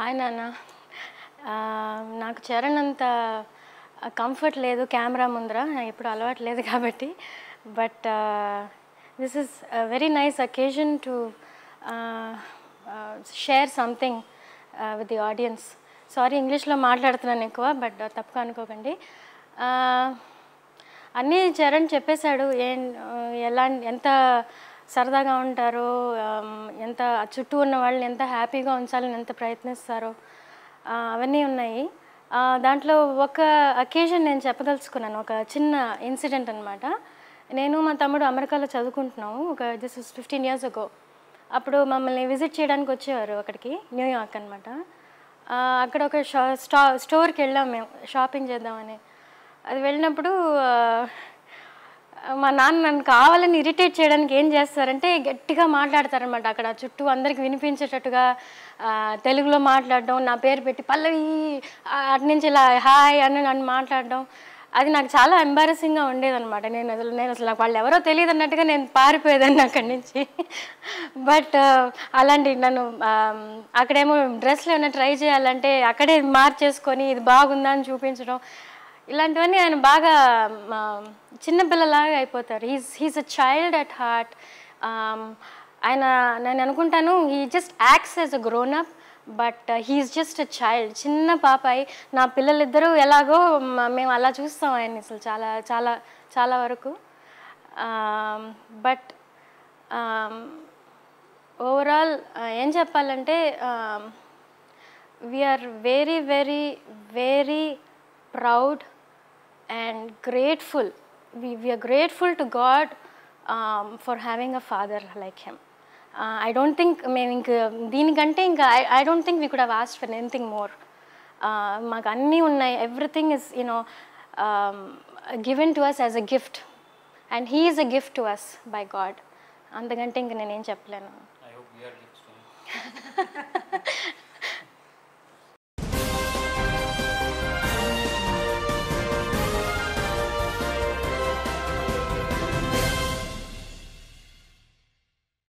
Hi నాన్న నాకు చరణ్ అంత కంఫర్ట్ లేదు కెమెరా ముందర ఎప్పుడు అలవాటు లేదు కాబట్టి but this is very nice occasion to share something with the audience sorry ఇంగ్లీష్లో మాట్లాడుతున్నాను ఎక్కువ బట్ తప్పుగా అనుకోకండి అన్నీ చరణ్ చెప్పేశాడు ఏం ఎలా ఎంత సరదాగా ఉంటారు ఎంత చుట్టూ ఉన్న వాళ్ళని ఎంత హ్యాపీగా ఉంచాలని ఎంత ప్రయత్నిస్తారో అవన్నీ ఉన్నాయి దాంట్లో ఒక అకేషన్ నేను చెప్పదలుచుకున్నాను ఒక చిన్న ఇన్సిడెంట్ అనమాట నేను మా తమ్ముడు అమెరికాలో చదువుకుంటున్నాము ఒక దిస్ ఇస్ ఫిఫ్టీన్ ఇయర్స్ ఒక అప్పుడు మమ్మల్ని విజిట్ చేయడానికి వచ్చేవారు అక్కడికి న్యూయార్క్ అనమాట అక్కడ ఒక షా స్టోర్కి వెళ్ళాం మేము షాపింగ్ చేద్దామని అది వెళ్ళినప్పుడు మా నాన్న నన్ను కావాలని ఇరిటేట్ చేయడానికి ఏం చేస్తారంటే గట్టిగా మాట్లాడతారనమాట అక్కడ చుట్టూ అందరికి వినిపించేటట్టుగా తెలుగులో మాట్లాడడం నా పేరు పెట్టి పల్లవి అటు నుంచి ఇలా హాయ్ అని నన్ను మాట్లాడడం అది నాకు చాలా ఎంబారసింగ్గా ఉండేదనమాట నేను అసలు నేను అసలు వాళ్ళు ఎవరో తెలియదు అన్నట్టుగా నేను పారిపోయేదాన్ని అక్కడి నుంచి బట్ అలాంటి నన్ను అక్కడేమో డ్రెస్లు ఏమైనా ట్రై చేయాలంటే అక్కడే మార్చేసుకొని ఇది బాగుందా అని చూపించడం ఇలాంటివన్నీ ఆయన బాగా చిన్నపిల్లలాగా అయిపోతారు he's he's a child at heart ఆయన నేను అనుకుంటాను he just acts as a grownup but is just a child చిన్న పాపాయి నా పిల్లలిద్దరూ ఎలాగో మేము అలా చూస్తాం ఆయన అసలు చాలా చాలా చాలా వరకు బట్ um, ఓవరాల్ um, ఏం చెప్పాలంటే we are very very very proud and grateful. We, are grateful to God um, for having a father like him. Uh, I don't think, I mean, Deen Ganting, I don't think we could have asked for anything more. Maganni uh, everything is, you know, um, given to us as a gift. And he is a gift to us by God. And the Ganting, I hope we are gifts to him.